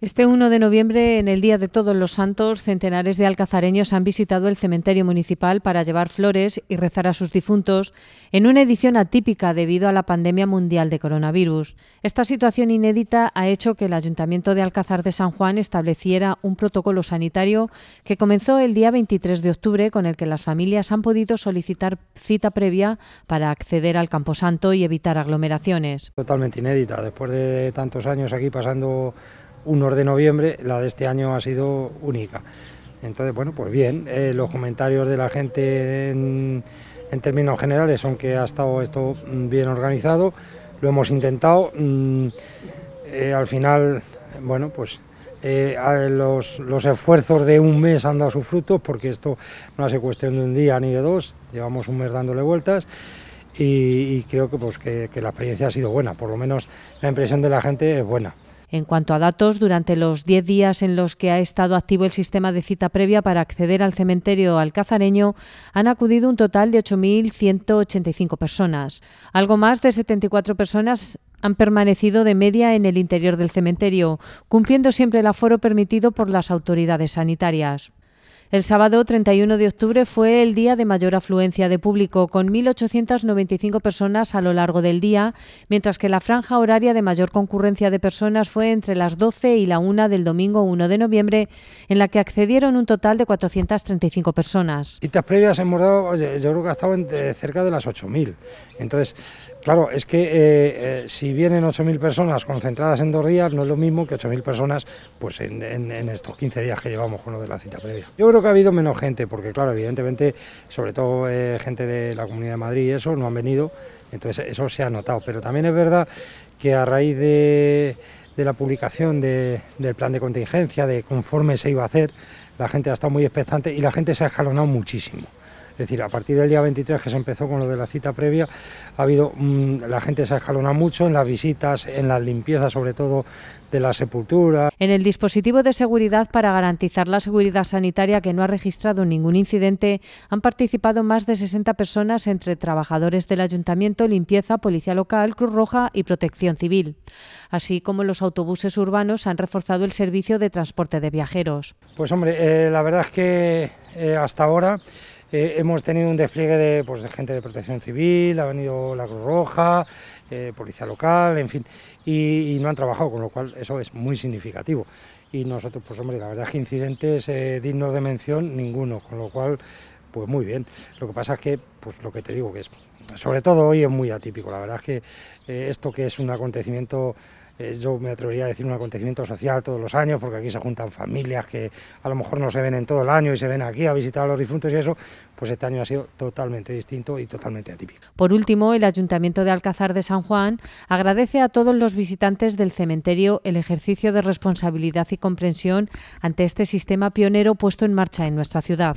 Este 1 de noviembre, en el Día de Todos los Santos, centenares de alcazareños han visitado el cementerio municipal para llevar flores y rezar a sus difuntos en una edición atípica debido a la pandemia mundial de coronavirus. Esta situación inédita ha hecho que el Ayuntamiento de Alcázar de San Juan estableciera un protocolo sanitario que comenzó el día 23 de octubre con el que las familias han podido solicitar cita previa para acceder al Camposanto y evitar aglomeraciones. Totalmente inédita, después de tantos años aquí pasando 1 de noviembre, la de este año ha sido única. Entonces, bueno, pues bien, eh, los comentarios de la gente en, términos generales son que ha estado esto mm, bien organizado, lo hemos intentado, mm, eh, al final, bueno, pues eh, los, esfuerzos de un mes han dado sus frutos, porque esto no hace cuestión de un día ni de dos, llevamos un mes dándole vueltas y, creo que, pues, que la experiencia ha sido buena, por lo menos la impresión de la gente es buena. En cuanto a datos, durante los 10 días en los que ha estado activo el sistema de cita previa para acceder al cementerio alcazareño, han acudido un total de 8.185 personas. Algo más de 74 personas han permanecido de media en el interior del cementerio, cumpliendo siempre el aforo permitido por las autoridades sanitarias. El sábado 31 de octubre fue el día de mayor afluencia de público, con 1.895 personas a lo largo del día, mientras que la franja horaria de mayor concurrencia de personas fue entre las 12 y la 1 del domingo 1 de noviembre, en la que accedieron un total de 435 personas. Citas previas hemos dado, yo creo que ha estado eh, cerca de las 8.000. Entonces, Claro, es que eh, eh, si vienen 8.000 personas concentradas en dos días, no es lo mismo que 8.000 personas pues en, estos 15 días que llevamos con lo de la cita previa creo que ha habido menos gente, porque claro, evidentemente, sobre todo eh, gente de la Comunidad de Madrid y eso, no han venido, entonces eso se ha notado. Pero también es verdad que a raíz de, la publicación del plan de contingencia, de conforme se iba a hacer, la gente ha estado muy expectante y la gente se ha escalonado muchísimo. Es decir, a partir del día 23 que se empezó con lo de la cita previa, ha habido mm, la gente se ha escalonado mucho en las visitas, en las limpiezas sobre todo de la sepultura. En el dispositivo de seguridad para garantizar la seguridad sanitaria que no ha registrado ningún incidente, han participado más de 60 personas entre trabajadores del ayuntamiento, limpieza, policía local, Cruz Roja y Protección Civil, así como los autobuses urbanos han reforzado el servicio de transporte de viajeros. Pues hombre, eh, la verdad es que eh, hasta ahora eh, hemos tenido un despliegue pues, de, gente de protección civil, ha venido la Cruz Roja, eh, policía local, en fin, y, no han trabajado, con lo cual eso es muy significativo. Y nosotros, pues hombre, la verdad es que incidentes eh, dignos de mención, ninguno, con lo cual pues muy bien. Lo que pasa es que, pues lo que te digo, que es, sobre todo hoy es muy atípico. La verdad es que eh, esto que es un acontecimiento eh, yo me atrevería a decir un acontecimiento social todos los años, porque aquí se juntan familias que a lo mejor no se ven en todo el año y se ven aquí a visitar a los difuntos y eso, pues este año ha sido totalmente distinto y totalmente atípico. Por último, el Ayuntamiento de Alcázar de San Juan agradece a todos los visitantes del cementerio el ejercicio de responsabilidad y comprensión ante este sistema pionero puesto en marcha en nuestra ciudad.